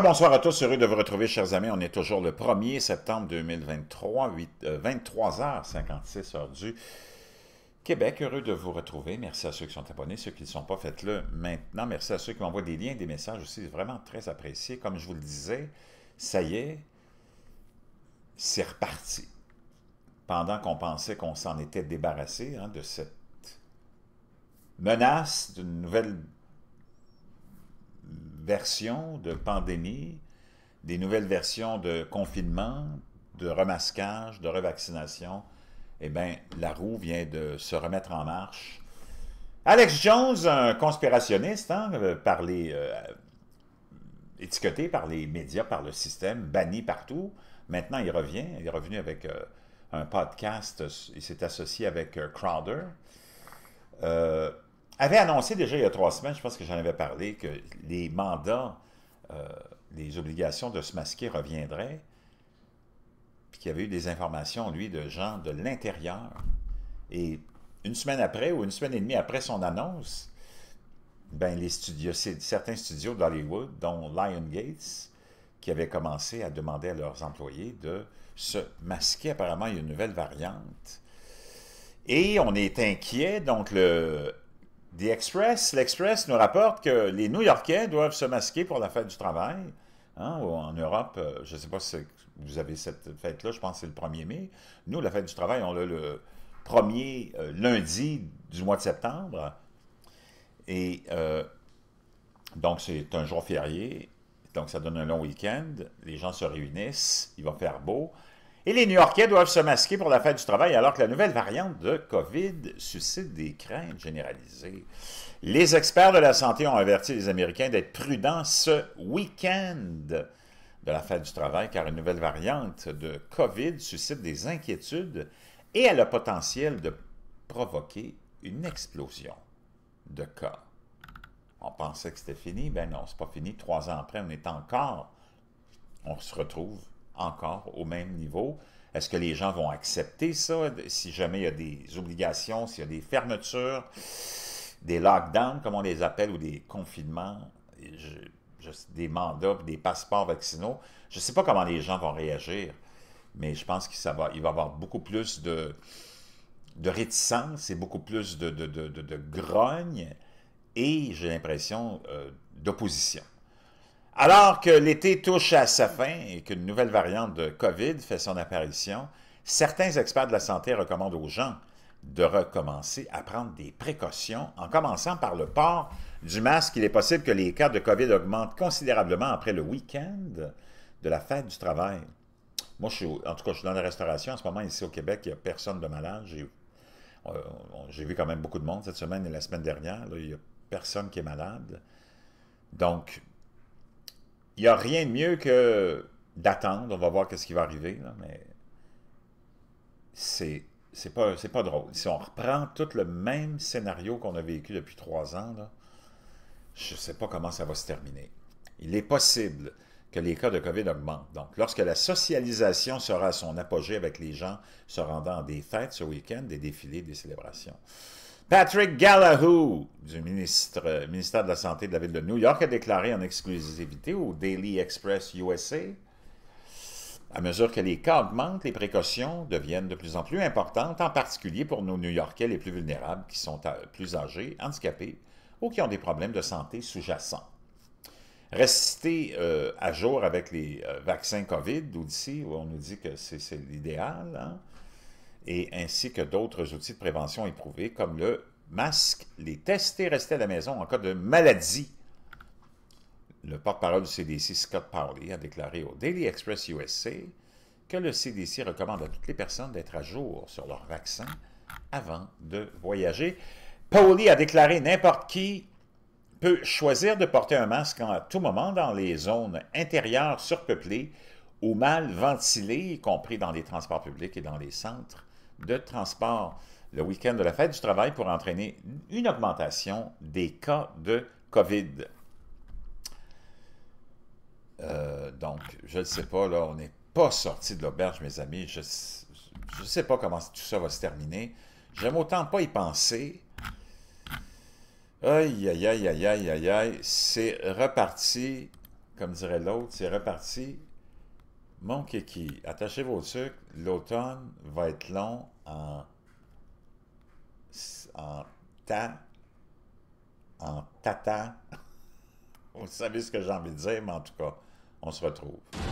bonsoir à tous. Heureux de vous retrouver, chers amis. On est toujours le 1er septembre 2023, 23h56, heure du Québec. Heureux de vous retrouver. Merci à ceux qui sont abonnés. Ceux qui ne sont pas, faites-le maintenant. Merci à ceux qui m'envoient des liens, des messages aussi. Vraiment très apprécié. Comme je vous le disais, ça y est, c'est reparti. Pendant qu'on pensait qu'on s'en était débarrassé hein, de cette menace d'une nouvelle versions de pandémie, des nouvelles versions de confinement, de remasquage, de revaccination, eh bien, la roue vient de se remettre en marche. Alex Jones, un conspirationniste, hein, euh, par euh, étiqueté par les médias, par le système, banni partout. Maintenant, il revient. Il est revenu avec euh, un podcast. Il s'est associé avec Crowder avait annoncé déjà il y a trois semaines, je pense que j'en avais parlé, que les mandats, euh, les obligations de se masquer reviendraient, puis qu'il y avait eu des informations, lui, de gens de l'intérieur. Et une semaine après ou une semaine et demie après son annonce, ben les studios, certains studios d'Hollywood, dont Lion Gates, qui avaient commencé à demander à leurs employés de se masquer. Apparemment, il y a une nouvelle variante. Et on est inquiet, donc le The Express, l'Express nous rapporte que les New-Yorkais doivent se masquer pour la fête du travail. Hein, en Europe, euh, je ne sais pas si vous avez cette fête-là, je pense que c'est le 1er mai. Nous, la fête du travail, on l'a le 1er euh, lundi du mois de septembre. Et euh, donc, c'est un jour férié. Donc, ça donne un long week-end. Les gens se réunissent. Il va faire beau. Et les New-Yorkais doivent se masquer pour la fête du travail alors que la nouvelle variante de COVID suscite des craintes généralisées. Les experts de la santé ont averti les Américains d'être prudents ce week-end de la fête du travail car une nouvelle variante de COVID suscite des inquiétudes et a le potentiel de provoquer une explosion de cas. On pensait que c'était fini, ben non, c'est pas fini. Trois ans après, on est encore, on se retrouve encore au même niveau. Est-ce que les gens vont accepter ça si jamais il y a des obligations, s'il y a des fermetures, des lockdowns, comme on les appelle, ou des confinements, je, des mandats, des passeports vaccinaux? Je ne sais pas comment les gens vont réagir, mais je pense qu'il va, il va y avoir beaucoup plus de, de réticence et beaucoup plus de, de, grogne et, j'ai l'impression, euh, d'opposition. Alors que l'été touche à sa fin et qu'une nouvelle variante de COVID fait son apparition, certains experts de la santé recommandent aux gens de recommencer à prendre des précautions en commençant par le port du masque. Il est possible que les cas de COVID augmentent considérablement après le week-end de la fête du travail. Moi, je en tout cas, je suis dans la restauration en ce moment ici au Québec. Il n'y a personne de malade. Euh, j'ai vu quand même beaucoup de monde cette semaine et la semaine dernière. il n'y a personne qui est malade. Donc, il n'y a rien de mieux que d'attendre. On va voir qu'est-ce qui va arriver, mais c'est c'est pas, drôle. Si on reprend tout le même scénario qu'on a vécu depuis trois ans, je ne sais pas comment ça va se terminer. Il est possible que les cas de COVID augmentent. Donc, lorsque la socialisation sera à son apogée avec les gens se rendant à des fêtes ce week-end, des défilés, des célébrations, Patrick Gallagher du ministre, ministère de la Santé de la ville de New York a déclaré en exclusivité au Daily Express USA à mesure que les cas augmentent, les précautions deviennent de plus en plus importantes, en particulier pour nos New-Yorkais les plus vulnérables qui sont euh, plus âgés, handicapés ou qui ont des problèmes de santé sous-jacents. Rester euh, à jour avec les euh, vaccins COVID, ou d'ici, on nous dit que c'est l'idéal, hein et ainsi que d'autres outils de prévention éprouvés comme le masque, les tests et rester à la maison en cas de maladie. Le porte-parole du CDC, Scott Powley, a déclaré au Daily Express USA que le CDC recommande à toutes les personnes d'être à jour sur leur vaccin avant de voyager. Powley a déclaré n'importe qui peut choisir de porter un masque à tout moment dans les zones intérieures surpeuplées ou mal ventilées, y compris dans les transports publics et dans les centres de transport le week-end de la fête du travail pour entraîner une augmentation des cas de COVID. Euh, donc, je ne sais pas, là, on n'est pas sorti de l'auberge, mes amis. Je ne sais pas comment tout ça va se terminer. J'aime autant pas y penser. Aïe, aïe, aïe, aïe, aïe, aïe, aïe. C'est reparti, comme dirait l'autre, c'est reparti. Mon kiki, attachez vos sucres, l'automne va être long en, en en tata. Vous savez ce que j'ai envie de dire, mais en tout cas, on se retrouve.